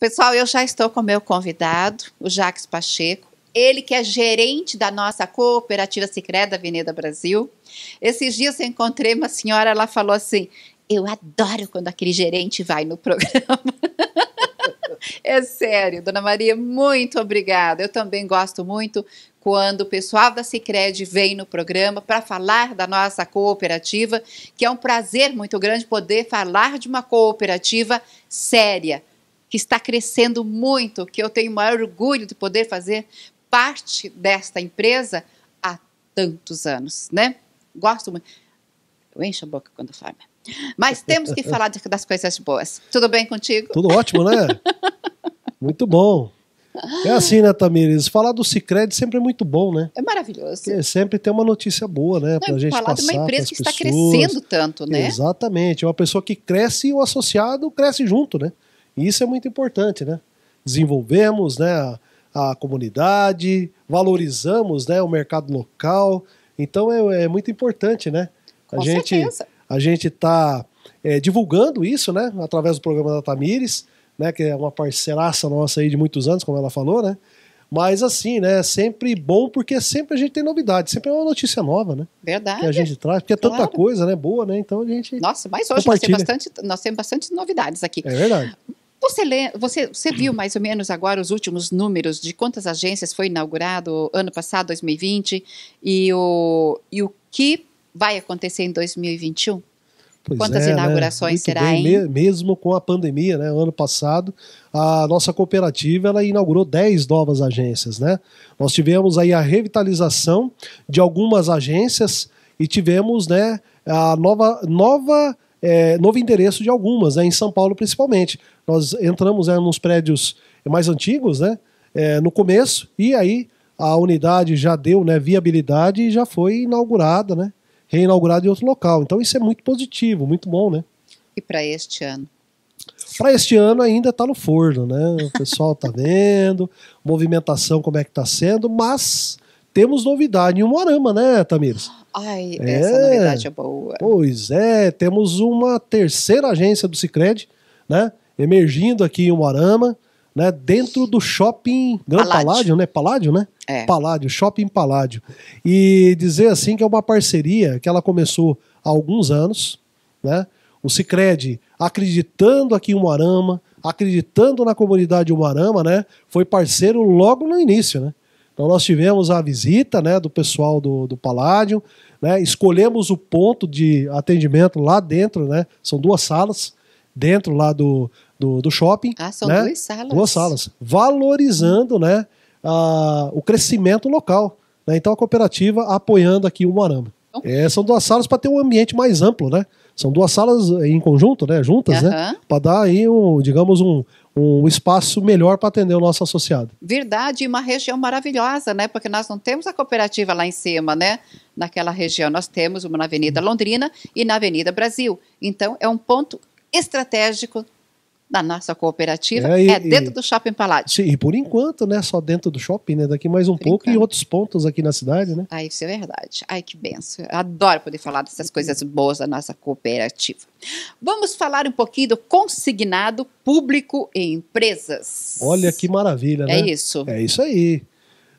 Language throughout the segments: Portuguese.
Pessoal, eu já estou com meu convidado, o Jaques Pacheco. Ele que é gerente da nossa cooperativa Secreta Avenida Brasil. Esses dias eu encontrei uma senhora, ela falou assim: Eu adoro quando aquele gerente vai no programa. é sério, Dona Maria, muito obrigada. Eu também gosto muito quando o pessoal da Cicred vem no programa para falar da nossa cooperativa, que é um prazer muito grande poder falar de uma cooperativa séria, que está crescendo muito, que eu tenho o maior orgulho de poder fazer parte desta empresa há tantos anos, né? Gosto muito. Eu encho a boca quando falo. Mas temos que falar das coisas boas. Tudo bem contigo? Tudo ótimo, né? muito bom. É assim, né, Tamires? Falar do Cicred sempre é muito bom, né? É maravilhoso. Porque sempre tem uma notícia boa, né? Não, pra gente falar passar de uma empresa que pessoas. está crescendo tanto, né? Exatamente. É uma pessoa que cresce e o associado cresce junto, né? E isso é muito importante, né? Desenvolvemos né, a, a comunidade, valorizamos né, o mercado local. Então é, é muito importante, né? A Com gente, certeza. A gente está é, divulgando isso, né? Através do programa da Tamires, né? Que é uma parceiraça nossa aí de muitos anos, como ela falou, né? Mas assim, né? É sempre bom, porque sempre a gente tem novidade, sempre é uma notícia nova, né? Verdade. Que a gente traz, porque é claro. tanta coisa, né? Boa, né? Então a gente. Nossa, mas hoje nós temos, bastante, nós temos bastante novidades aqui. É verdade. Você, lê, você, você viu mais ou menos agora os últimos números de quantas agências foi inaugurado ano passado, 2020, e o, e o que vai acontecer em 2021? Pois Quantas é, né? inaugurações né? será, bem, hein? Mesmo com a pandemia, né? Ano passado, a nossa cooperativa ela inaugurou 10 novas agências, né? Nós tivemos aí a revitalização de algumas agências e tivemos, né, a nova, nova é, novo endereço de algumas, né, em São Paulo principalmente. Nós entramos né, nos prédios mais antigos, né, é, no começo, e aí a unidade já deu né, viabilidade e já foi inaugurada, né, reinaugurada em outro local. Então isso é muito positivo, muito bom, né? E para este ano? Para este ano ainda está no forno, né? O pessoal está vendo, movimentação como é que está sendo, mas temos novidade em arama né, Tamires? Ai, é, essa novidade é boa. Pois é, temos uma terceira agência do Cicred, né? Emergindo aqui em Moarama, né? Dentro do shopping Gran né? Paládio, né? Paládio, né? É. Paládio, Shopping Paládio. E dizer assim que é uma parceria que ela começou há alguns anos, né? O Cicred acreditando aqui em Moarama, acreditando na comunidade Moarama, né? Foi parceiro logo no início, né? Então nós tivemos a visita né, do pessoal do, do Paládio, né, escolhemos o ponto de atendimento lá dentro, né, são duas salas dentro lá do, do, do shopping. Ah, são né, duas salas. Duas salas, valorizando né, a, o crescimento local. Né, então a cooperativa apoiando aqui o Moarama. É, são duas salas para ter um ambiente mais amplo, né? São duas salas em conjunto, né? Juntas, uhum. né? Para dar aí, um, digamos, um, um espaço melhor para atender o nosso associado. Verdade, e uma região maravilhosa, né? Porque nós não temos a cooperativa lá em cima, né? Naquela região nós temos uma na Avenida Londrina e na Avenida Brasil. Então é um ponto estratégico da nossa cooperativa é, e, é dentro e, do Shopping Palácio. Sim, e por enquanto, né? Só dentro do shopping, né? Daqui mais um por pouco enquanto. e outros pontos aqui na cidade, né? Ah, isso é verdade. Ai, que benção. Eu adoro poder falar dessas coisas boas da nossa cooperativa. Vamos falar um pouquinho do consignado público em empresas. Olha que maravilha, né? É isso. É isso aí.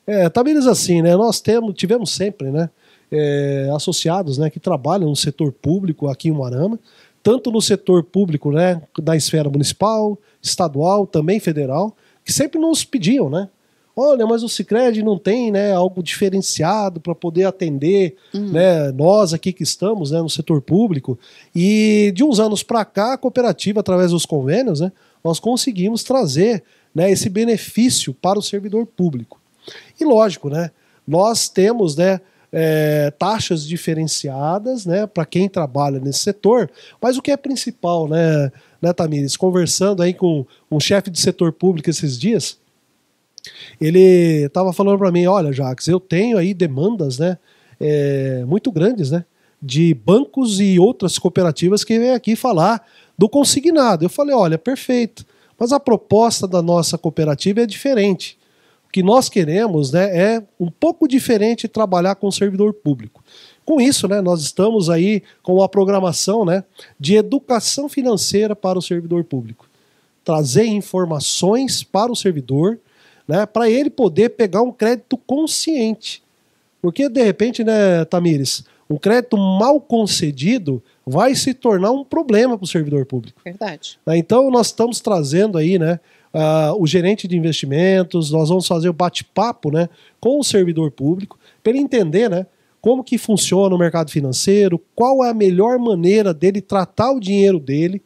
É, Tamires, tá assim, né? Nós temos, tivemos sempre, né? É, associados, né? Que trabalham no setor público aqui em Moarama tanto no setor público, né, da esfera municipal, estadual, também federal, que sempre nos pediam, né? Olha, mas o Sicredi não tem, né, algo diferenciado para poder atender, uhum. né, nós aqui que estamos, né, no setor público. E de uns anos para cá, a cooperativa através dos convênios, né, nós conseguimos trazer, né, esse benefício para o servidor público. E lógico, né, nós temos, né, é, taxas diferenciadas né, para quem trabalha nesse setor. Mas o que é principal, né, né Tamires? Conversando aí com um chefe de setor público esses dias, ele estava falando para mim: olha, Jacques, eu tenho aí demandas né, é, muito grandes né, de bancos e outras cooperativas que vêm aqui falar do consignado. Eu falei: olha, perfeito. Mas a proposta da nossa cooperativa é diferente que nós queremos né, é um pouco diferente trabalhar com o servidor público. Com isso, né, nós estamos aí com a programação né, de educação financeira para o servidor público. Trazer informações para o servidor, né, para ele poder pegar um crédito consciente. Porque, de repente, né, Tamires, um crédito mal concedido vai se tornar um problema para o servidor público. Verdade. Né, então, nós estamos trazendo aí, né, uh, o gerente de investimentos, nós vamos fazer o bate-papo né, com o servidor público, para ele entender né, como que funciona o mercado financeiro, qual é a melhor maneira dele tratar o dinheiro dele,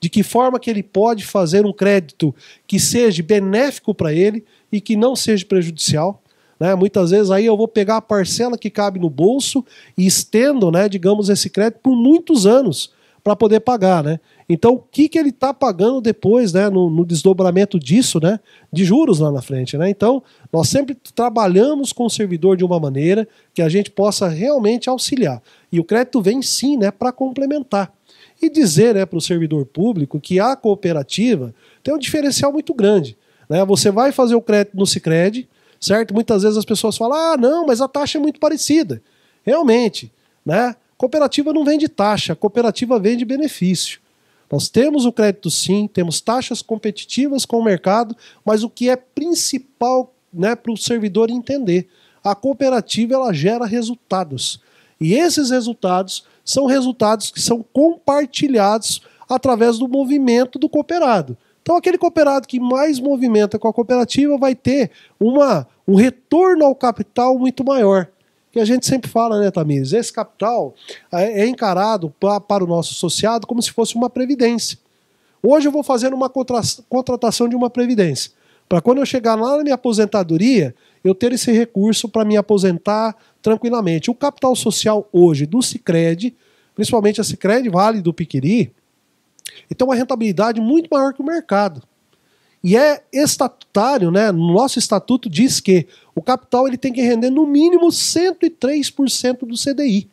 de que forma que ele pode fazer um crédito que seja benéfico para ele e que não seja prejudicial. Né? Muitas vezes aí eu vou pegar a parcela que cabe no bolso e estendo, né, digamos, esse crédito por muitos anos para poder pagar, né? Então, o que, que ele está pagando depois, né, no, no, desdobramento disso, né, de juros lá na frente, né? Então, nós sempre trabalhamos com o servidor de uma maneira que a gente possa realmente auxiliar. E o crédito vem sim, né, para complementar. E dizer, né, para o servidor público que a cooperativa tem um diferencial muito grande, né? Você vai fazer o crédito no Sicredi, certo? Muitas vezes as pessoas falam: "Ah, não, mas a taxa é muito parecida". Realmente, né? Cooperativa não vende taxa, cooperativa vende benefício. Nós temos o crédito sim, temos taxas competitivas com o mercado, mas o que é principal né, para o servidor entender, a cooperativa ela gera resultados. E esses resultados são resultados que são compartilhados através do movimento do cooperado. Então, aquele cooperado que mais movimenta com a cooperativa vai ter uma, um retorno ao capital muito maior que a gente sempre fala, né, Tamires? Esse capital é, é encarado para o nosso associado como se fosse uma previdência. Hoje eu vou fazer uma contratação de uma previdência. Para quando eu chegar lá na minha aposentadoria, eu ter esse recurso para me aposentar tranquilamente. O capital social hoje do Cicred, principalmente a Cicred Vale do Piquiri, tem uma rentabilidade muito maior que o mercado. E é estatutário, né? No nosso estatuto diz que o capital ele tem que render no mínimo 103% do CDI.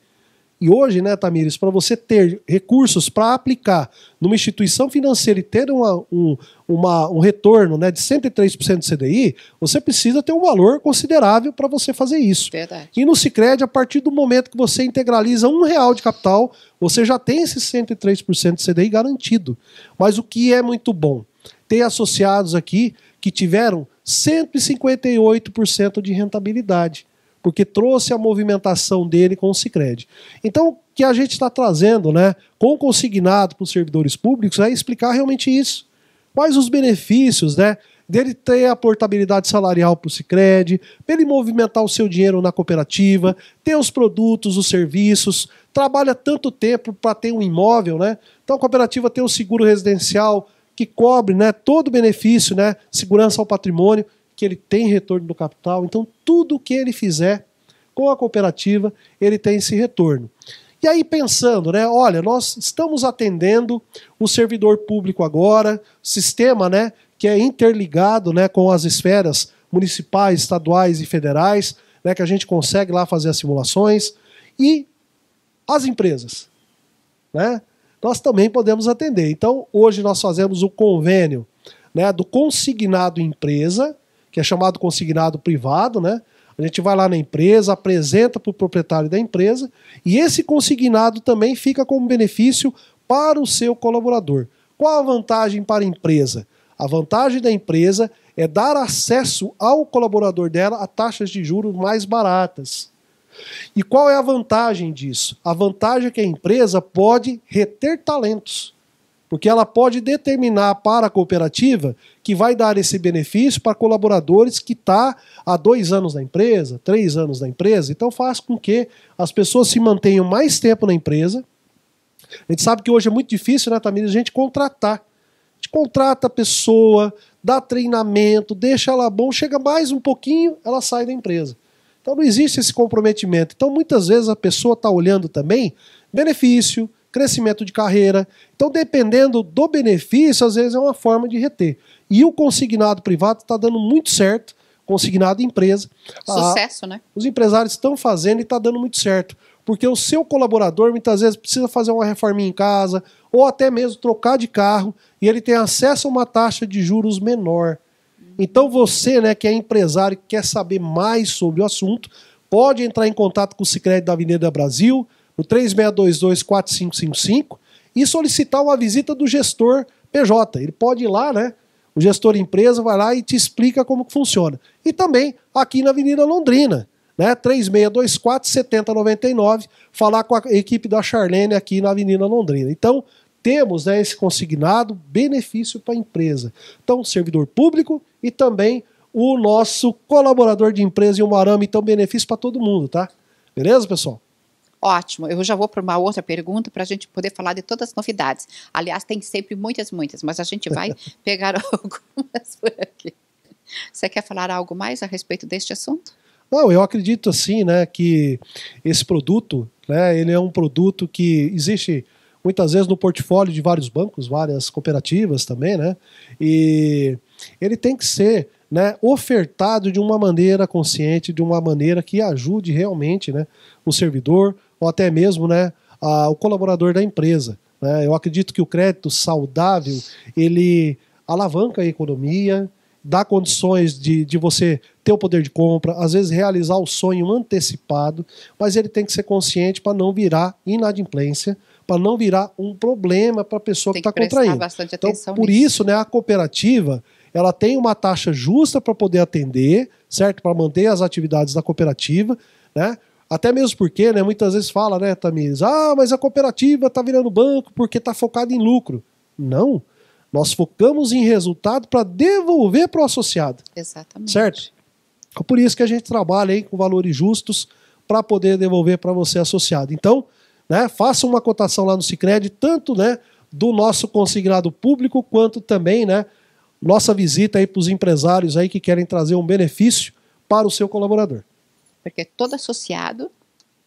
E hoje, né, Tamires, para você ter recursos para aplicar numa instituição financeira e ter uma, um, uma, um retorno né, de 103% do CDI, você precisa ter um valor considerável para você fazer isso. Verdade. E no Cicred, a partir do momento que você integraliza um real de capital, você já tem esse 103% do CDI garantido. Mas o que é muito bom? Ter associados aqui que tiveram 158% de rentabilidade, porque trouxe a movimentação dele com o Cicred. Então, o que a gente está trazendo né, com o consignado para os servidores públicos é explicar realmente isso. Quais os benefícios né, dele ter a portabilidade salarial para o Cicred, para ele movimentar o seu dinheiro na cooperativa, ter os produtos, os serviços, trabalha tanto tempo para ter um imóvel, né? Então a cooperativa tem o seguro residencial, que cobre né, todo o benefício, né, segurança ao patrimônio, que ele tem retorno do capital. Então, tudo que ele fizer com a cooperativa, ele tem esse retorno. E aí, pensando, né, olha, nós estamos atendendo o servidor público agora, sistema né, que é interligado né, com as esferas municipais, estaduais e federais, né, que a gente consegue lá fazer as simulações. E as empresas. Né? nós também podemos atender. Então, hoje nós fazemos o convênio né, do consignado empresa, que é chamado consignado privado, né? A gente vai lá na empresa, apresenta para o proprietário da empresa e esse consignado também fica como benefício para o seu colaborador. Qual a vantagem para a empresa? A vantagem da empresa é dar acesso ao colaborador dela a taxas de juros mais baratas. E qual é a vantagem disso? A vantagem é que a empresa pode reter talentos, porque ela pode determinar para a cooperativa que vai dar esse benefício para colaboradores que está há dois anos na empresa, três anos na empresa. Então faz com que as pessoas se mantenham mais tempo na empresa. A gente sabe que hoje é muito difícil, né, Tamir, a gente contratar. A gente contrata a pessoa, dá treinamento, deixa ela bom, chega mais um pouquinho, ela sai da empresa. Então não existe esse comprometimento. Então muitas vezes a pessoa está olhando também benefício, crescimento de carreira. Então dependendo do benefício, às vezes é uma forma de reter. E o consignado privado está dando muito certo, consignado empresa. Ah, Sucesso, a, né? Os empresários estão fazendo e está dando muito certo. Porque o seu colaborador muitas vezes precisa fazer uma reforminha em casa ou até mesmo trocar de carro e ele tem acesso a uma taxa de juros menor. Então você, né, que é empresário, e quer saber mais sobre o assunto, pode entrar em contato com o Sicredi da Avenida Brasil no 3622-4555 e solicitar uma visita do gestor PJ. Ele pode ir lá, né? O gestor empresa vai lá e te explica como funciona. E também aqui na Avenida Londrina, né? 3624 7099, falar com a equipe da Charlene aqui na Avenida Londrina. Então, temos né, esse consignado benefício para a empresa. Então, servidor público e também o nosso colaborador de empresa e o Marama, então, benefício para todo mundo, tá? Beleza, pessoal? Ótimo, eu já vou para uma outra pergunta para a gente poder falar de todas as novidades. Aliás, tem sempre muitas, muitas, mas a gente vai pegar algumas por aqui. Você quer falar algo mais a respeito deste assunto? Não, eu acredito assim, né, que esse produto, né, ele é um produto que existe muitas vezes no portfólio de vários bancos, várias cooperativas também, né? E ele tem que ser né, ofertado de uma maneira consciente, de uma maneira que ajude realmente né, o servidor ou até mesmo né, a, o colaborador da empresa. Né? Eu acredito que o crédito saudável ele alavanca a economia, dá condições de, de você ter o poder de compra, às vezes realizar o sonho antecipado, mas ele tem que ser consciente para não virar inadimplência para não virar um problema para a pessoa tem que tá está contraindo. Então, por isso, né, a cooperativa ela tem uma taxa justa para poder atender, certo? Para manter as atividades da cooperativa, né? Até mesmo porque, né, muitas vezes fala, né, Tamires, ah, mas a cooperativa está virando banco porque está focada em lucro. Não. Nós focamos em resultado para devolver para o associado. Exatamente. Certo? É por isso que a gente trabalha hein, com valores justos para poder devolver para você associado. Então, né? Faça uma cotação lá no Sicredi, tanto né, do nosso consignado público quanto também né, nossa visita aí para os empresários aí que querem trazer um benefício para o seu colaborador. Porque todo associado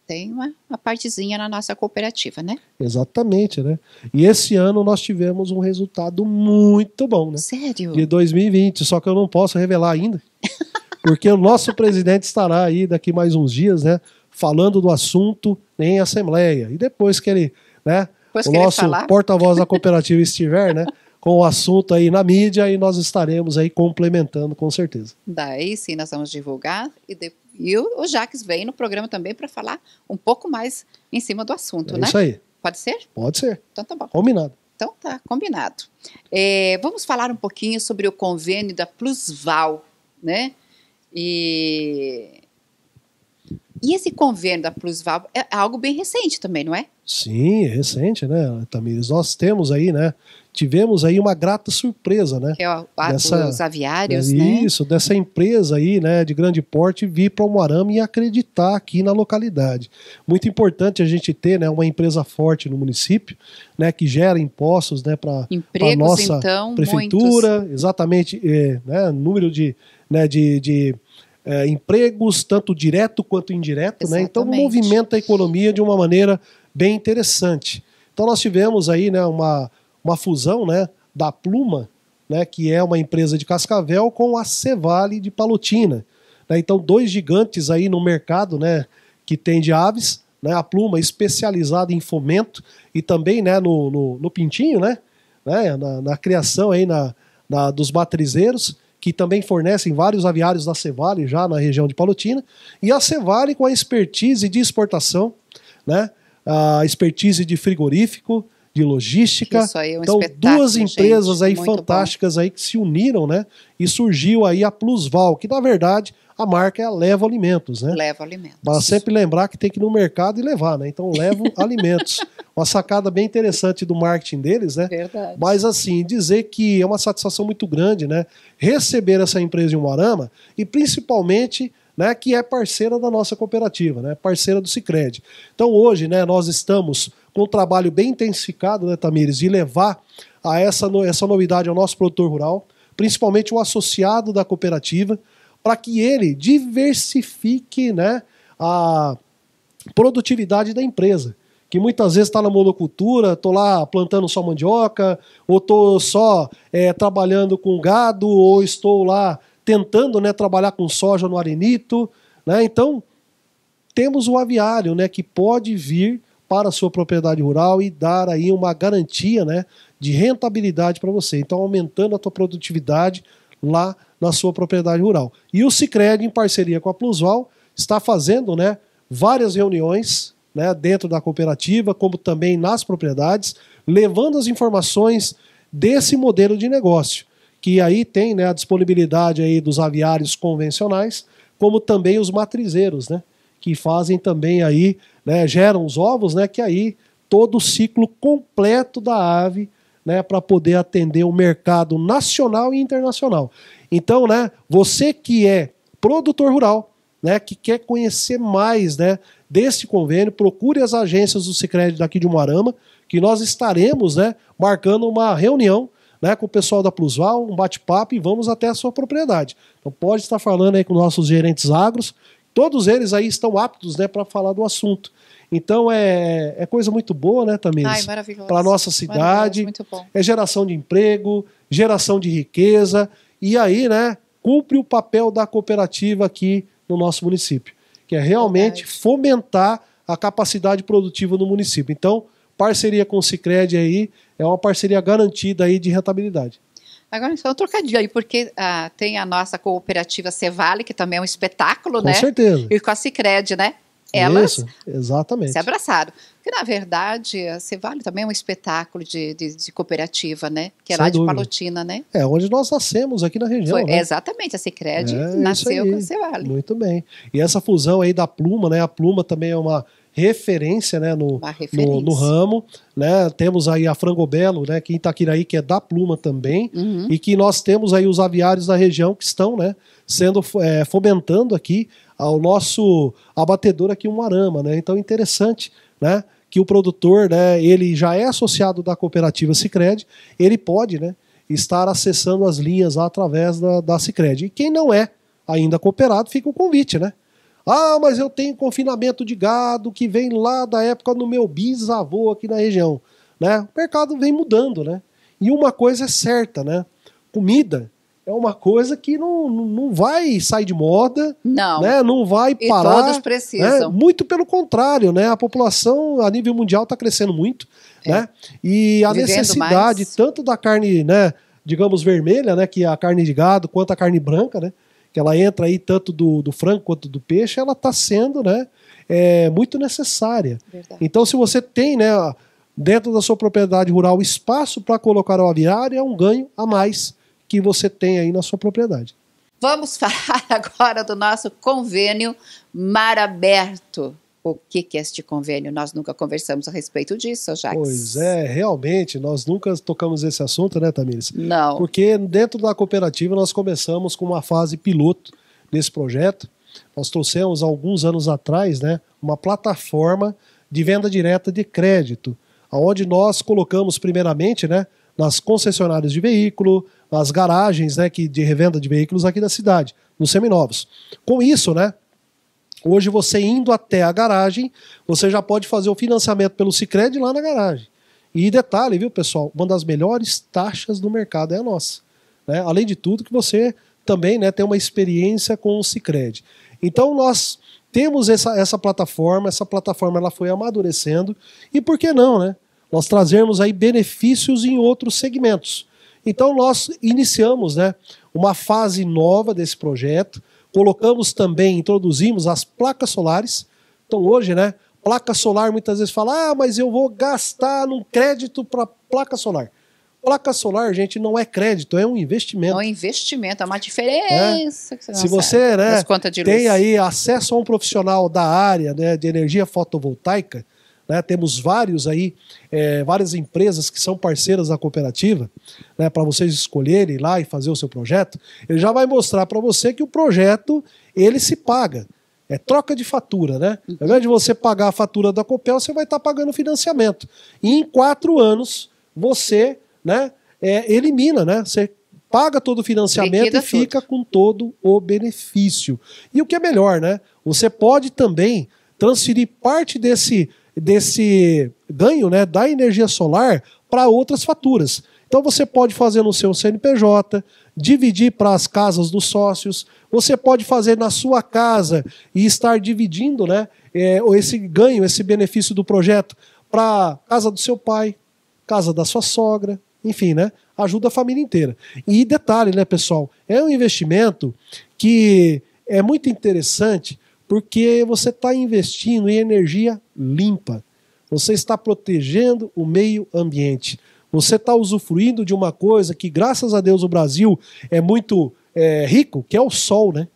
tem uma, uma partezinha na nossa cooperativa, né? Exatamente, né? E esse ano nós tivemos um resultado muito bom, né? Sério? De 2020, só que eu não posso revelar ainda. porque o nosso presidente estará aí daqui mais uns dias, né? falando do assunto em assembleia. E depois que ele, né, depois o nosso porta-voz da cooperativa estiver, né, com o assunto aí na mídia e nós estaremos aí complementando com certeza. Daí sim nós vamos divulgar e, e o, o Jaques vem no programa também para falar um pouco mais em cima do assunto, é né? Isso aí. Pode ser? Pode ser. Então tá bom. Combinado. Então tá, combinado. É, vamos falar um pouquinho sobre o convênio da Plusval, né? E e esse convênio da Plusval é algo bem recente também, não é? Sim, é recente, né, Tamires? Nós temos aí, né? Tivemos aí uma grata surpresa, né? Que é o ato dessa, dos aviários, né? Isso, dessa empresa aí, né, de grande porte, vir para o Moarama e acreditar aqui na localidade. Muito importante a gente ter, né, uma empresa forte no município, né, que gera impostos, né, para a nossa então, prefeitura, muitos. exatamente, é, né, número de, né, de, de é, empregos, tanto direto quanto indireto. Né? Então, movimenta a economia de uma maneira bem interessante. Então, nós tivemos aí né, uma, uma fusão né, da Pluma, né, que é uma empresa de Cascavel, com a Cevale de Palotina. Né? Então, dois gigantes aí no mercado né, que tem de aves, né, a Pluma especializada em fomento e também né, no, no, no pintinho, né, né, na, na criação aí na, na, dos batrizeiros, que também fornecem vários aviários da Cevale já na região de Palotina, e a Cevale com a expertise de exportação, né? a expertise de frigorífico, de logística. Isso aí é um então, duas empresas gente, aí fantásticas bom. aí que se uniram, né? E surgiu aí a Plusval, que na verdade a marca é a Levo Alimentos, né? Levo Alimentos. Mas sempre lembrar que tem que ir no mercado e levar, né? Então, Levo Alimentos. Uma sacada bem interessante do marketing deles, né? Verdade. Mas assim, dizer que é uma satisfação muito grande, né? Receber essa empresa em Moarama e principalmente né, que é parceira da nossa cooperativa, né, parceira do Sicredi. Então hoje, né, nós estamos com um trabalho bem intensificado, né, Tamires, de levar a essa, essa novidade ao nosso produtor rural, principalmente o associado da cooperativa, para que ele diversifique, né, a produtividade da empresa que muitas vezes está na monocultura, estou lá plantando só mandioca, ou estou só é, trabalhando com gado, ou estou lá tentando né, trabalhar com soja no arenito. Né? Então, temos o aviário né, que pode vir para a sua propriedade rural e dar aí uma garantia né, de rentabilidade para você. Então, aumentando a sua produtividade lá na sua propriedade rural. E o Cicred, em parceria com a Plusval, está fazendo né, várias reuniões né, dentro da cooperativa, como também nas propriedades, levando as informações desse modelo de negócio que aí tem né, a disponibilidade aí dos aviários convencionais, como também os matrizeiros, né, que fazem também aí, né, geram os ovos, né, que aí todo o ciclo completo da ave né, para poder atender o mercado nacional e internacional. Então, né, você que é produtor rural, né, que quer conhecer mais né, desse convênio, procure as agências do Sicredi daqui de Moarama, que nós estaremos né, marcando uma reunião né, com o pessoal da Plusval, um bate-papo e vamos até a sua propriedade. Então pode estar falando aí com nossos gerentes agros, todos eles aí estão aptos né, para falar do assunto. Então é, é coisa muito boa, né, também Para a nossa cidade. É geração de emprego, geração de riqueza. E aí, né, cumpre o papel da cooperativa aqui no nosso município, que é realmente Verdade. fomentar a capacidade produtiva no município. Então, Parceria com o Cicred aí é uma parceria garantida aí de rentabilidade. Agora, então, trocadilho aí, porque ah, tem a nossa cooperativa Cevale, que também é um espetáculo, com né? Com certeza. E com a Cicred, né? Elas Isso, exatamente. se abraçaram. Porque, na verdade, a Cevale também é um espetáculo de, de, de cooperativa, né? Que é Sem lá dúvida. de Palotina, né? É, onde nós nascemos aqui na região. Foi, né? Exatamente, a Cicred é, nasceu com a Cevale. Muito bem. E essa fusão aí da Pluma, né? A Pluma também é uma referência né, no, referência. no, no ramo. Né? Temos aí a Frangobelo, né, que em Itaquiraí, que é da Pluma também, uhum. e que nós temos aí os aviários da região que estão né, sendo é, fomentando aqui ao nosso abatedor aqui um arama. Né? Então, interessante, né? Que o produtor, né, ele já é associado da cooperativa Sicredi, ele pode, né, estar acessando as linhas lá através da, da Cicred. E quem não é ainda cooperado, fica o convite, né? Ah, mas eu tenho confinamento de gado que vem lá da época do meu bisavô aqui na região. Né? O mercado vem mudando, né? E uma coisa é certa, né? Comida é uma coisa que não, não vai sair de moda, não, né? não vai parar. E todos né? precisam. Né? Muito pelo contrário, né? A população a nível mundial está crescendo muito, é. né? E a Vivendo necessidade mais. tanto da carne, né? Digamos vermelha, né? Que é a carne de gado, quanto a carne branca, né? que ela entra aí tanto do, do frango quanto do peixe, ela está sendo né, é, muito necessária. Verdade. Então, se você tem né, dentro da sua propriedade rural espaço para colocar o aviário, é um ganho a mais que você tem aí na sua propriedade. Vamos falar agora do nosso convênio Mar Aberto o que, que é este convênio. Nós nunca conversamos a respeito disso, Jacques. Pois é, realmente, nós nunca tocamos esse assunto, né, Tamires? Não. Porque dentro da cooperativa nós começamos com uma fase piloto nesse projeto. Nós trouxemos alguns anos atrás né, uma plataforma de venda direta de crédito, onde nós colocamos primeiramente né, nas concessionárias de veículo, nas garagens né, que, de revenda de veículos aqui da cidade, nos seminovos. Com isso, né, Hoje você indo até a garagem, você já pode fazer o financiamento pelo Sicredi lá na garagem. E detalhe, viu, pessoal, uma das melhores taxas do mercado é a nossa. Né? Além de tudo que você também né, tem uma experiência com o Sicredi. Então nós temos essa, essa plataforma, essa plataforma ela foi amadurecendo e por que não, né? Nós trazermos aí benefícios em outros segmentos. Então nós iniciamos, né, uma fase nova desse projeto, Colocamos também, introduzimos as placas solares. Então hoje, né? Placa solar muitas vezes fala: "Ah, mas eu vou gastar num crédito para placa solar". Placa solar, gente, não é crédito, é um investimento. É um investimento, é uma é. diferença. Que você Se você né, tem aí acesso a um profissional da área né, de energia fotovoltaica, né? Temos vários aí, é, várias empresas que são parceiras da cooperativa, né? para vocês escolherem lá e fazer o seu projeto. Ele já vai mostrar para você que o projeto ele se paga. É troca de fatura, né? Ao invés de você pagar a fatura da Copel, você vai estar tá pagando financiamento. E em quatro anos, você né, é, elimina, né? Você paga todo o financiamento Liquida e fica tudo. com todo o benefício. E o que é melhor, né? Você pode também transferir parte desse desse ganho né, da energia solar para outras faturas. Então você pode fazer no seu CNPJ, dividir para as casas dos sócios, você pode fazer na sua casa e estar dividindo né, é, esse ganho, esse benefício do projeto para casa do seu pai, casa da sua sogra, enfim, né? Ajuda a família inteira. E detalhe, né, pessoal? É um investimento que é muito interessante porque você está investindo em energia limpa. Você está protegendo o meio ambiente. Você está usufruindo de uma coisa que, graças a Deus, o Brasil é muito é, rico, que é o sol, né?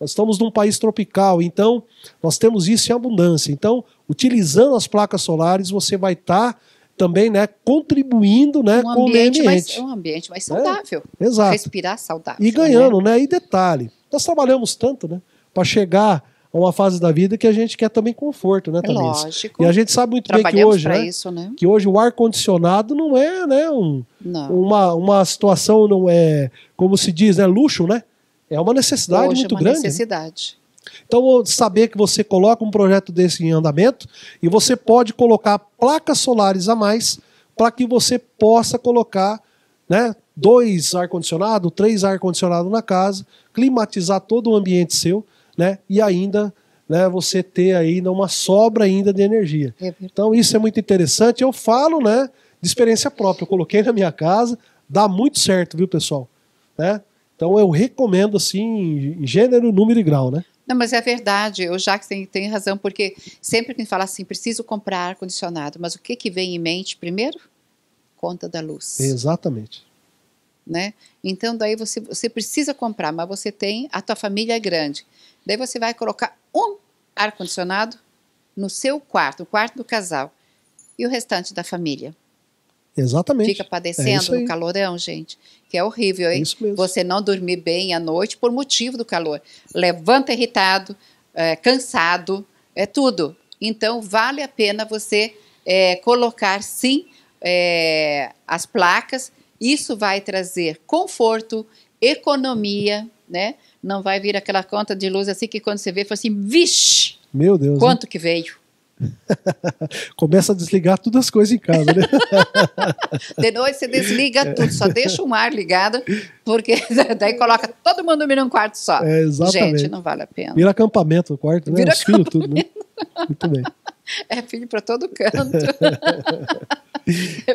Nós estamos num país tropical, então nós temos isso em abundância. Então, utilizando as placas solares, você vai estar tá também né, contribuindo né, um com o meio ambiente. Mais, um ambiente mais é, saudável. É, exato. Respirar saudável. E né? ganhando, né? né? E detalhe, nós trabalhamos tanto né, para chegar a uma fase da vida que a gente quer também conforto, né, É Lógico. E a gente sabe muito bem que hoje, né, isso, né? que hoje o ar condicionado não é, né, um, não. Uma, uma situação não é, como se diz, é né, luxo, né? É uma necessidade hoje é muito é uma grande. Né? Necessidade. Então, saber que você coloca um projeto desse em andamento e você pode colocar placas solares a mais para que você possa colocar, né, dois ar-condicionado, três ar-condicionado na casa, climatizar todo o ambiente seu né? E ainda né, você ter ainda né, uma sobra ainda de energia. É então isso é muito interessante. Eu falo, né, de experiência própria. Eu coloquei na minha casa, dá muito certo, viu, pessoal? Né? Então eu recomendo assim, em gênero, número e grau, né? Não, mas é verdade, o Jacques tem, tem razão, porque sempre que fala assim, preciso comprar ar-condicionado, mas o que, que vem em mente primeiro? Conta da luz. Exatamente. Né? Então daí você, você precisa comprar, mas você tem, a tua família é grande. Daí você vai colocar um ar-condicionado no seu quarto, o quarto do casal, e o restante da família. Exatamente. Fica padecendo é do calorão, gente, que é horrível. É isso mesmo. Você não dormir bem à noite por motivo do calor. Levanta irritado, é, cansado, é tudo. Então, vale a pena você é, colocar, sim, é, as placas. Isso vai trazer conforto, economia, né? não vai vir aquela conta de luz assim que quando você vê, fala assim, vixe! Meu Deus. Quanto que veio? Começa a desligar todas as coisas em casa, né? de noite você desliga é. tudo, só deixa um ar ligado, porque daí coloca todo mundo dormir num quarto só. É, exatamente. Gente, não vale a pena. Vira acampamento no quarto, né? Vira Os filhos, tudo, né? Muito bem. É filho para todo canto.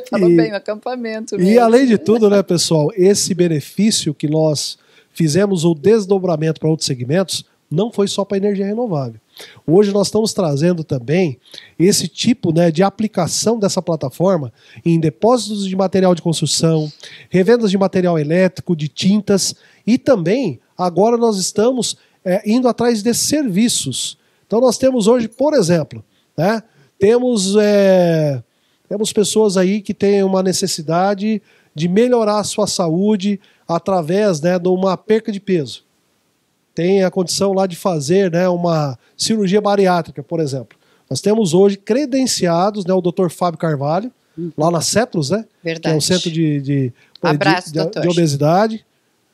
Falou e, bem, o acampamento. Mesmo. E além de tudo, né, pessoal, esse benefício que nós fizemos o desdobramento para outros segmentos, não foi só para energia renovável. Hoje nós estamos trazendo também esse tipo né, de aplicação dessa plataforma em depósitos de material de construção, revendas de material elétrico, de tintas e também agora nós estamos é, indo atrás de serviços. Então nós temos hoje, por exemplo, né, temos, é, temos pessoas aí que têm uma necessidade de melhorar a sua saúde, através né, de uma perca de peso. Tem a condição lá de fazer né, uma cirurgia bariátrica, por exemplo. Nós temos hoje credenciados né, o Dr. Fábio Carvalho, lá na CETROS, né? Verdade. Que é um centro de, de, Abraço, de, de obesidade.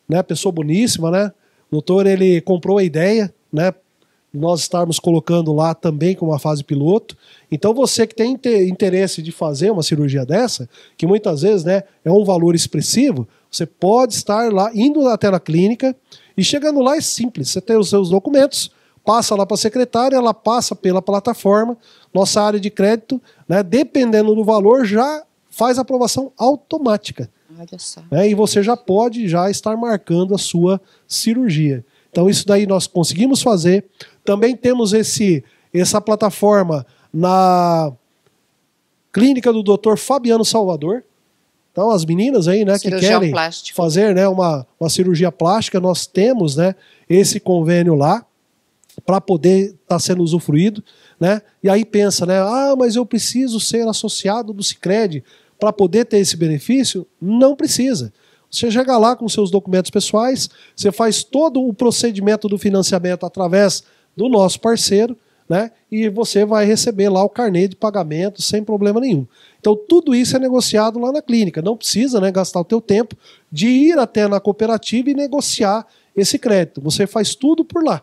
Né, pessoa boníssima, né? O doutor ele comprou a ideia, né? Nós estarmos colocando lá também com uma fase piloto. Então, você que tem interesse de fazer uma cirurgia dessa, que muitas vezes né, é um valor expressivo, você pode estar lá, indo até na clínica, e chegando lá é simples. Você tem os seus documentos, passa lá para a secretária, ela passa pela plataforma, nossa área de crédito, né, dependendo do valor, já faz aprovação automática. Olha só. Né, e você já pode já estar marcando a sua cirurgia. Então isso daí nós conseguimos fazer. Também temos esse essa plataforma na clínica do Dr. Fabiano Salvador, então, as meninas aí, né, que querem plástico. fazer né, uma, uma cirurgia plástica, nós temos né, esse convênio lá para poder estar tá sendo usufruído, né? E aí pensa, né? Ah, mas eu preciso ser associado do Sicredi para poder ter esse benefício? Não precisa. Você chega lá com seus documentos pessoais, você faz todo o procedimento do financiamento através do nosso parceiro, né? E você vai receber lá o carnê de pagamento sem problema nenhum. Então tudo isso é negociado lá na clínica. Não precisa, né, gastar o teu tempo de ir até na cooperativa e negociar esse crédito. Você faz tudo por lá,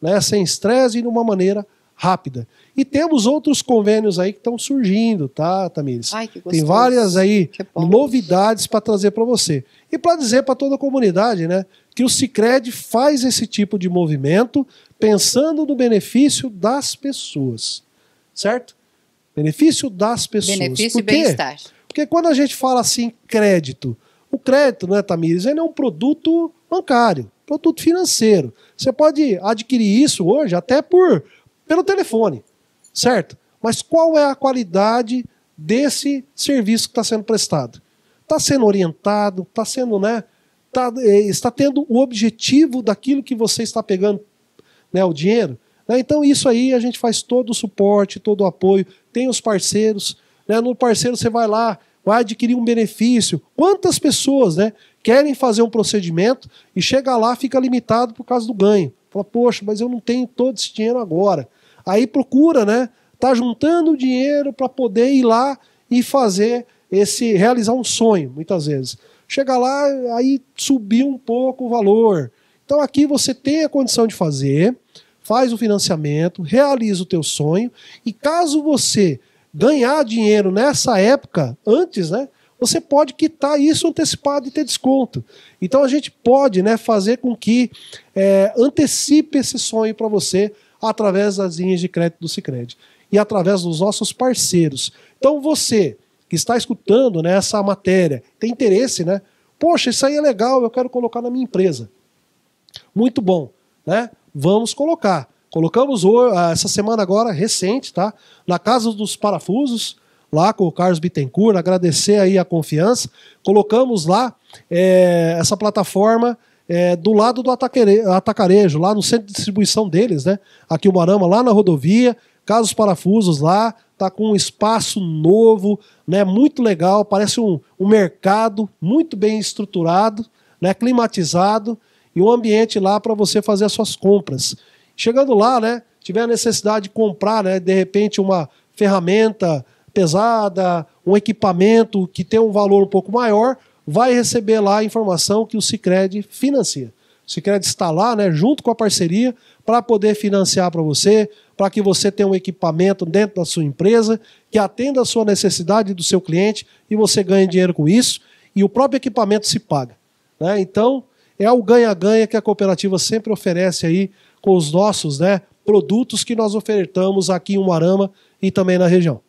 né? Sem estresse e de uma maneira rápida. E temos outros convênios aí que estão surgindo, tá, Tamires? Ai, que gostoso. Tem várias aí novidades para trazer para você. E para dizer para toda a comunidade, né, que o Sicredi faz esse tipo de movimento pensando no benefício das pessoas, certo? Benefício das pessoas. Benefício e bem-estar. Porque quando a gente fala assim, crédito, o crédito, né, Tamires, ele é um produto bancário, produto financeiro. Você pode adquirir isso hoje até por pelo telefone, certo? Mas qual é a qualidade desse serviço que está sendo prestado? Está sendo orientado, está sendo, né? Tá, eh, está tendo o objetivo daquilo que você está pegando né, o dinheiro. Né? Então, isso aí a gente faz todo o suporte, todo o apoio, tem os parceiros. Né? No parceiro, você vai lá, vai adquirir um benefício. Quantas pessoas né, querem fazer um procedimento e chega lá, fica limitado por causa do ganho? Fala, poxa, mas eu não tenho todo esse dinheiro agora. Aí procura, né? Tá juntando dinheiro para poder ir lá e fazer esse realizar um sonho, muitas vezes. Chega lá, aí subir um pouco o valor. Então aqui você tem a condição de fazer, faz o financiamento, realiza o teu sonho e caso você ganhar dinheiro nessa época, antes, né? Você pode quitar isso antecipado e ter desconto. Então a gente pode né, fazer com que é, antecipe esse sonho para você através das linhas de crédito do Sicredi e através dos nossos parceiros. Então você que está escutando né, essa matéria, tem interesse, né? Poxa, isso aí é legal, eu quero colocar na minha empresa. Muito bom, né? Vamos colocar. Colocamos ah, essa semana agora, recente, tá? Na Casa dos Parafusos, lá com o Carlos Bittencourt, agradecer aí a confiança. Colocamos lá é, essa plataforma é, do lado do atacarejo, lá no centro de distribuição deles, né? Aqui o Marama, lá na rodovia, Casa dos Parafusos lá, tá com um espaço novo, né? Muito legal, parece um, um mercado muito bem estruturado, né? Climatizado e um ambiente lá para você fazer as suas compras. Chegando lá, né, tiver a necessidade de comprar, né, de repente uma ferramenta pesada, um equipamento que tem um valor um pouco maior, vai receber lá a informação que o Sicredi financia. O Sicredi está lá, né, junto com a parceria, para poder financiar para você, para que você tenha um equipamento dentro da sua empresa que atenda a sua necessidade do seu cliente e você ganhe dinheiro com isso e o próprio equipamento se paga. Né? Então, é o ganha-ganha que a cooperativa sempre oferece aí com os nossos né, produtos que nós ofertamos aqui em Umarama e também na região.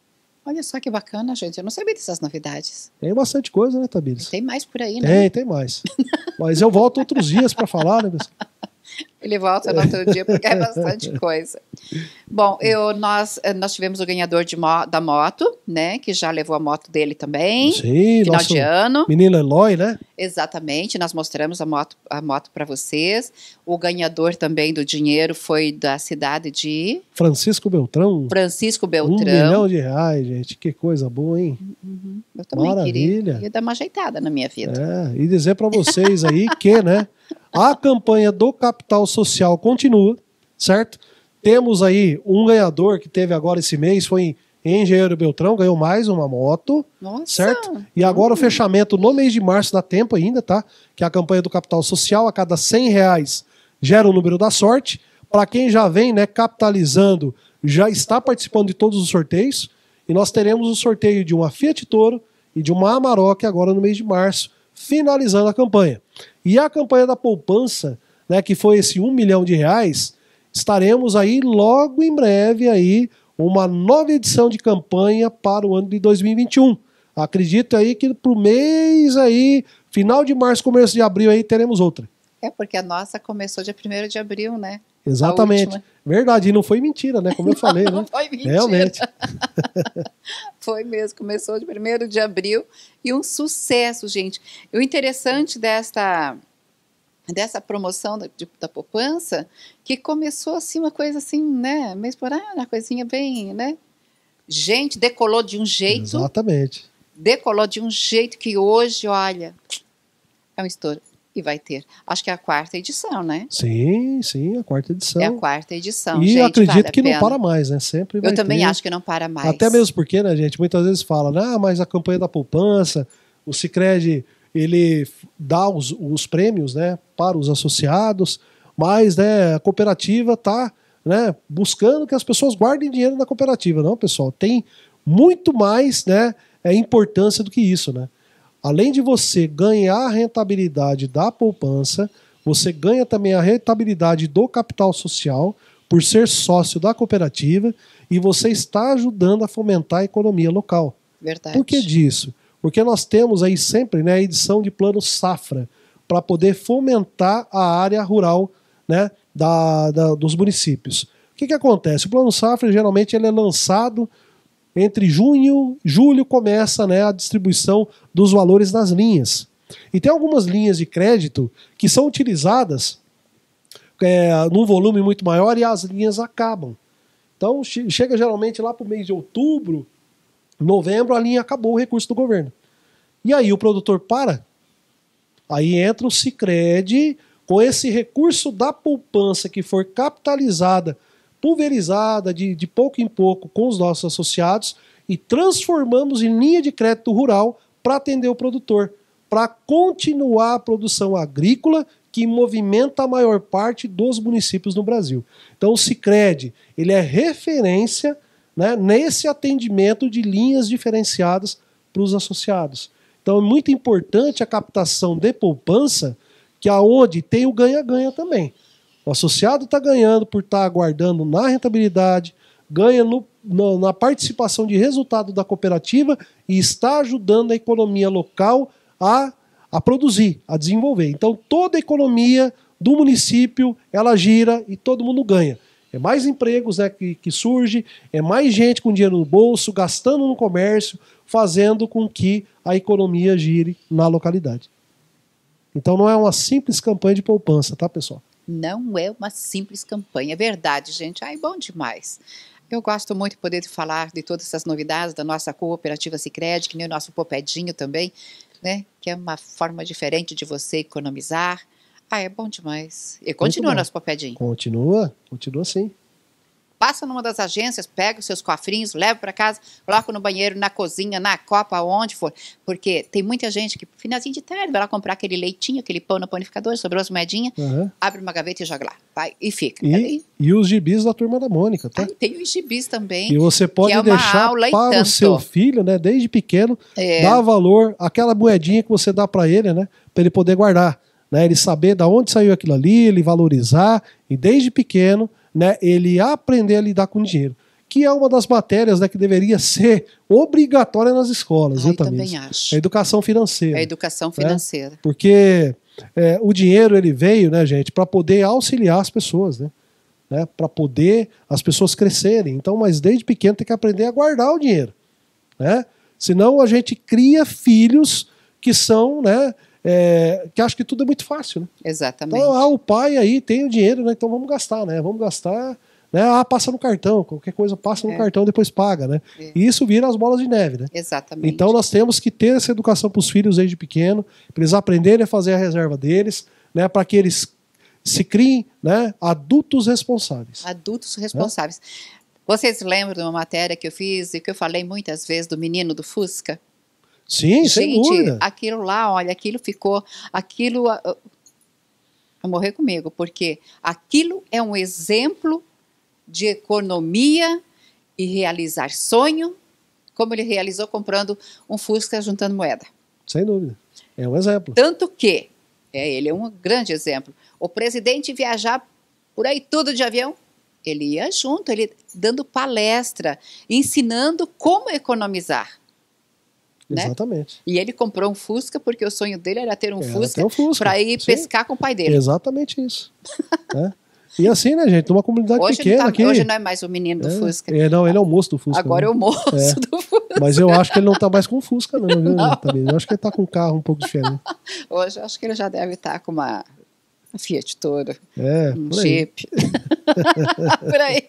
Olha só que bacana, gente. Eu não sabia dessas novidades. Tem bastante coisa, né, Tabiris? Tem mais por aí, né? Tem, tem mais. Mas eu volto outros dias para falar, né, pessoal? Ele volta no outro dia porque é bastante coisa. Bom, eu, nós, eh, nós tivemos o ganhador de mo da moto, né? Que já levou a moto dele também. Sim, final de ano. Menino Eloy, né? Exatamente. Nós mostramos a moto, a moto para vocês. O ganhador também do dinheiro foi da cidade de. Francisco Beltrão. Francisco Beltrão. Um milhão de reais, gente. Que coisa boa, hein? Uhum. Eu também Maravilha. queria, dar uma ajeitada na minha vida. É, e dizer para vocês aí que, né? A campanha do Capital social continua, certo? Temos aí um ganhador que teve agora esse mês, foi em Engenheiro Beltrão, ganhou mais uma moto, Nossa. certo? E uhum. agora hum. o fechamento no mês de março dá tempo ainda, tá? Que é a campanha do Capital Social, a cada 100 reais gera o número da sorte. Para quem já vem né, capitalizando, já está participando de todos os sorteios. E nós teremos o sorteio de uma Fiat Toro e de uma Amarok agora no mês de março, finalizando a campanha. E a campanha da poupança, né, que foi esse um milhão de reais, estaremos aí logo em breve aí uma nova edição de campanha para o ano de 2021. Acredito aí que para o mês aí, final de março, começo de abril aí teremos outra. É porque a nossa começou dia 1 de abril, né? Exatamente. Verdade, e não foi mentira, né? Como eu não, falei, né? Não foi mentira. Realmente. foi mesmo, começou de 1 de abril e um sucesso, gente. E o interessante desta dessa promoção da, de, da poupança, que começou assim uma coisa assim, né, meio ah uma coisinha bem, né? Gente, decolou de um jeito. Exatamente. Decolou de um jeito que hoje, olha, é um estouro. E vai ter. Acho que é a quarta edição, né? Sim, sim, a quarta edição. É a quarta edição. E gente, acredito vale que não para mais, né? Sempre Eu também ter. acho que não para mais. Até mesmo porque, né, gente? Muitas vezes fala, ah, mas a campanha da poupança, o Cicred ele dá os, os prêmios né, para os associados, mas né, a cooperativa está né, buscando que as pessoas guardem dinheiro na cooperativa. Não, pessoal, tem muito mais né, é, importância do que isso. Né? Além de você ganhar a rentabilidade da poupança, você ganha também a rentabilidade do capital social por ser sócio da cooperativa e você está ajudando a fomentar a economia local. Verdade. Por que disso? Porque nós temos aí sempre né, a edição de plano safra para poder fomentar a área rural né, da, da, dos municípios. O que, que acontece? O plano safra geralmente ele é lançado entre junho e julho começa né, a distribuição dos valores das linhas. E tem algumas linhas de crédito que são utilizadas é, num volume muito maior e as linhas acabam. Então chega geralmente lá para o mês de outubro, Novembro a linha acabou o recurso do governo. E aí o produtor para. Aí entra o Sicredi com esse recurso da poupança que for capitalizada, pulverizada de, de pouco em pouco com os nossos associados e transformamos em linha de crédito rural para atender o produtor, para continuar a produção agrícola que movimenta a maior parte dos municípios no Brasil. Então o Sicredi, ele é referência né, nesse atendimento de linhas diferenciadas para os associados. Então é muito importante a captação de poupança, que aonde é tem o ganha-ganha também. O associado está ganhando por estar tá aguardando na rentabilidade, ganha no, no, na participação de resultado da cooperativa e está ajudando a economia local a, a produzir, a desenvolver. Então toda a economia do município ela gira e todo mundo ganha. É mais empregos né, que, que surge, é mais gente com dinheiro no bolso, gastando no comércio, fazendo com que a economia gire na localidade. Então não é uma simples campanha de poupança, tá, pessoal? Não é uma simples campanha, é verdade, gente. Ai, bom demais. Eu gosto muito de poder falar de todas essas novidades da nossa cooperativa Sicredi, que nem o nosso Popedinho também, né? Que é uma forma diferente de você economizar, ah, é bom demais. E continua nosso papedinho. Continua, continua sim. Passa numa das agências, pega os seus cofrinhos, leva para casa, coloca no banheiro, na cozinha, na copa, onde for. Porque tem muita gente que, finalzinho de tarde, vai lá comprar aquele leitinho, aquele pão no panificador, sobrou as moedinhas, uhum. abre uma gaveta e joga lá. Vai, e fica. E, e, os gibis da turma da Mônica, tá? Ah, tem os gibis também. E você pode é deixar para o seu filho, né, desde pequeno, é. dar valor àquela moedinha que você dá para ele, né, para ele poder guardar né, ele saber da onde saiu aquilo ali, ele valorizar e desde pequeno, né, ele aprender a lidar com dinheiro, que é uma das matérias né, que deveria ser obrigatória nas escolas, eu também, acho. a educação financeira. a educação né? financeira. Né? Porque é, o dinheiro ele veio, né, gente, para poder auxiliar as pessoas, né? né para poder as pessoas crescerem. Então, mas desde pequeno tem que aprender a guardar o dinheiro, né? Senão a gente cria filhos que são, né, é, que acha que tudo é muito fácil, né? Exatamente. Então, ah, o pai aí tem o dinheiro, né? Então vamos gastar, né? Vamos gastar. Né? Ah, passa no cartão, qualquer coisa passa no é. cartão, depois paga, né? É. E isso vira as bolas de neve, né? Exatamente. Então nós temos que ter essa educação para os filhos desde pequeno, para eles aprenderem a fazer a reserva deles, né? Para que eles se criem, né? Adultos responsáveis. Adultos responsáveis. Né? Vocês lembram de uma matéria que eu fiz e que eu falei muitas vezes do menino do Fusca? Sim, Gente, sem dúvida. aquilo lá, olha, aquilo ficou, aquilo ah, ah, morrer comigo, porque aquilo é um exemplo de economia e realizar sonho, como ele realizou comprando um Fusca juntando moeda. Sem dúvida. É um exemplo. Tanto que, é, ele é um grande exemplo. O presidente viajar por aí tudo de avião, ele ia junto, ele dando palestra, ensinando como economizar né? Exatamente. E ele comprou um Fusca porque o sonho dele era ter um era Fusca, um Fusca para ir Sim. pescar com o pai dele. Exatamente isso. Né? E assim, né, gente? Uma comunidade hoje pequena tá, aqui. Hoje não é mais o menino do é, Fusca. É, não, ele é o moço do Fusca. Agora né? é o moço é. do Fusca. Mas eu acho que ele não tá mais com o Fusca, não, viu? Não. Eu acho que ele tá com um carro um pouco diferente. Hoje eu acho que ele já deve estar tá com uma Fiat Toro. É, um Jeep. por aí.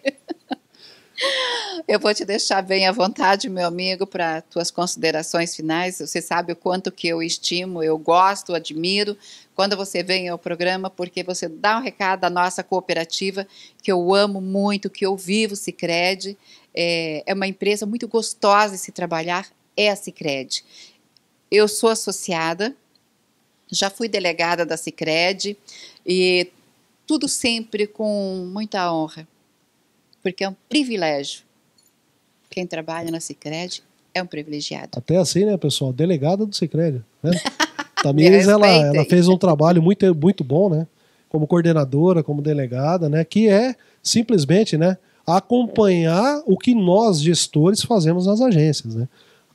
Eu vou te deixar bem à vontade, meu amigo, para tuas considerações finais. Você sabe o quanto que eu estimo, eu gosto, admiro quando você vem ao programa, porque você dá um recado à nossa cooperativa, que eu amo muito, que eu vivo Cicred. É, é uma empresa muito gostosa de se trabalhar, é a Cicred. Eu sou associada, já fui delegada da Cicred e tudo sempre com muita honra porque é um privilégio. Quem trabalha na Cicred é um privilegiado. Até assim, né, pessoal? Delegada do Cicred. né? Tamires, ela, ela fez um trabalho muito, muito bom, né? Como coordenadora, como delegada, né? Que é simplesmente, né? Acompanhar o que nós gestores fazemos nas agências, né?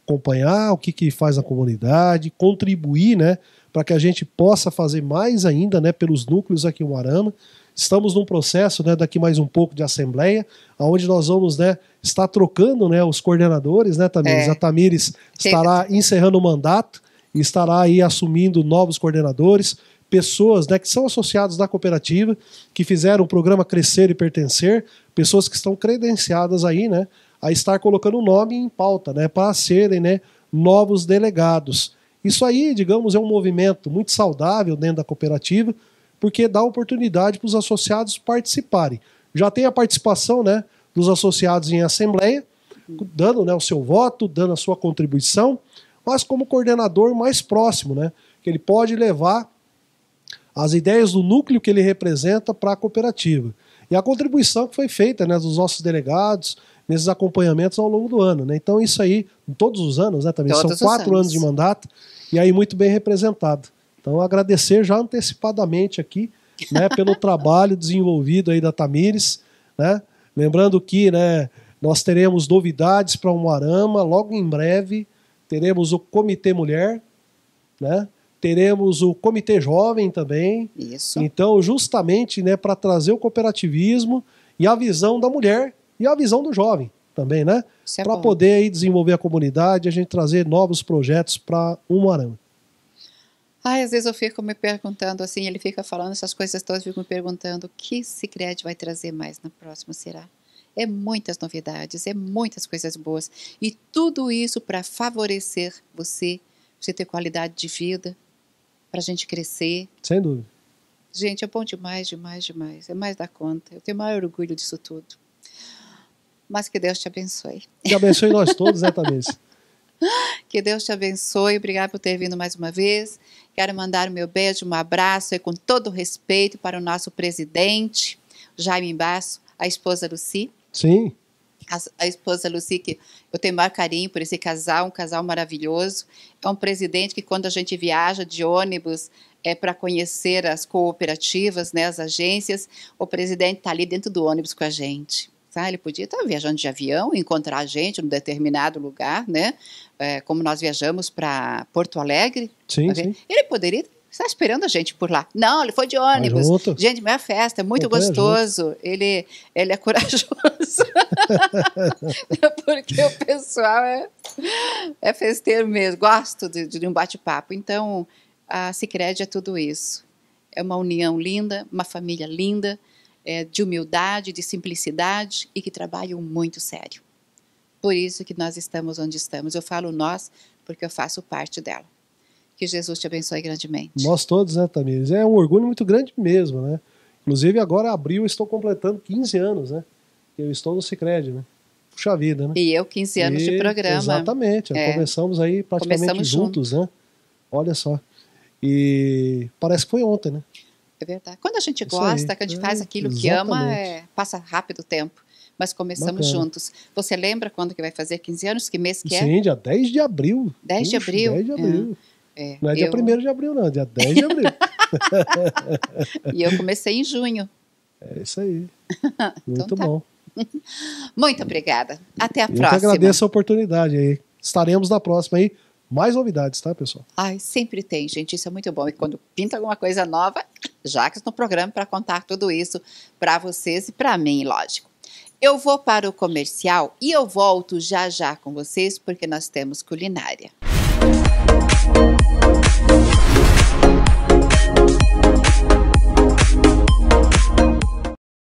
Acompanhar o que, que faz a comunidade, contribuir, né? Para que a gente possa fazer mais ainda, né? Pelos núcleos aqui em Uarama Estamos num processo, né, daqui mais um pouco de assembleia, aonde nós vamos, né, estar trocando, né, os coordenadores, né, Tamires. É. A Tamires estará encerrando o mandato e estará aí assumindo novos coordenadores, pessoas, né, que são associados da cooperativa, que fizeram o programa crescer e pertencer, pessoas que estão credenciadas aí, né, a estar colocando o nome em pauta, né, para serem, né, novos delegados. Isso aí, digamos, é um movimento muito saudável dentro da cooperativa, porque dá oportunidade para os associados participarem. Já tem a participação né, dos associados em assembleia, dando né, o seu voto, dando a sua contribuição, mas como coordenador mais próximo, né, que ele pode levar as ideias do núcleo que ele representa para a cooperativa. E a contribuição que foi feita né, dos nossos delegados nesses acompanhamentos ao longo do ano. Né? Então, isso aí, todos os anos, né, também todos são quatro anos. anos de mandato, e aí muito bem representado. Então, agradecer já antecipadamente aqui né, pelo trabalho desenvolvido aí da Tamires. Né? Lembrando que né, nós teremos novidades para o Arama logo em breve. Teremos o Comitê Mulher, né? teremos o Comitê Jovem também. Isso. Então, justamente né, para trazer o cooperativismo e a visão da mulher e a visão do jovem também, né? É para poder aí, desenvolver a comunidade, a gente trazer novos projetos para o Moarama. Ai, às vezes eu fico me perguntando assim, ele fica falando essas coisas todas, fico me perguntando o que Cicred vai trazer mais na próxima, será? É muitas novidades, é muitas coisas boas. E tudo isso para favorecer você, você ter qualidade de vida, para a gente crescer. Sem dúvida. Gente, é bom demais, demais, demais. É mais da conta. Eu tenho maior orgulho disso tudo. Mas que Deus te abençoe. Que abençoe nós todos, exatamente. Né, que Deus te abençoe. Obrigada por ter vindo mais uma vez. Quero mandar o meu beijo, um abraço e com todo respeito para o nosso presidente, Jaime Basso, a esposa Luci. Sim. A, a, esposa Luci, que eu tenho maior carinho por esse casal, um casal maravilhoso. É um presidente que quando a gente viaja de ônibus é para conhecer as cooperativas, né, as agências, o presidente está ali dentro do ônibus com a gente. Tá? Ele podia estar tá viajando de avião, encontrar a gente num determinado lugar, né? É, como nós viajamos para Porto Alegre. Sim, sim. Ele poderia estar esperando a gente por lá. Não, ele foi de ônibus. Mas gente, minha festa, é muito Eu é gostoso. Ele, ele é corajoso. Porque o pessoal é, é festeiro mesmo. Gosto de, de um bate-papo. Então, a Cicred é tudo isso. É uma união linda, uma família linda é, de humildade, de simplicidade e que trabalham muito sério. Por isso que nós estamos onde estamos. Eu falo nós porque eu faço parte dela. Que Jesus te abençoe grandemente. Nós todos, né, Tamires? É um orgulho muito grande mesmo, né? Inclusive agora abril estou completando 15 anos, né? Eu estou no Sicredi, né? Puxa vida, né? E eu 15 anos e, de programa. Exatamente. É. Começamos aí praticamente Começamos juntos, junto. né? Olha só. E parece que foi ontem, né? É verdade. Quando a gente é gosta, que a gente é, faz aquilo exatamente. que ama, é, passa rápido o tempo. Mas começamos Bacana. juntos. Você lembra quando que vai fazer 15 anos? Que mês que é? Sim, dia 10 de abril. 10 de abril. 10 de abril. É. Não é dia 1 de abril, não, é dia 10 de abril. e eu comecei em junho. É isso aí. Então Muito então tá. bom. Muito obrigada. Até a eu próxima. Eu agradeço a oportunidade aí. Estaremos na próxima aí mais novidades, tá, pessoal? Ai, sempre tem, gente. Isso é muito bom. E quando pinta alguma coisa nova, já que estou no programa para contar tudo isso para vocês e para mim, lógico. Eu vou para o comercial e eu volto já já com vocês porque nós temos culinária. Música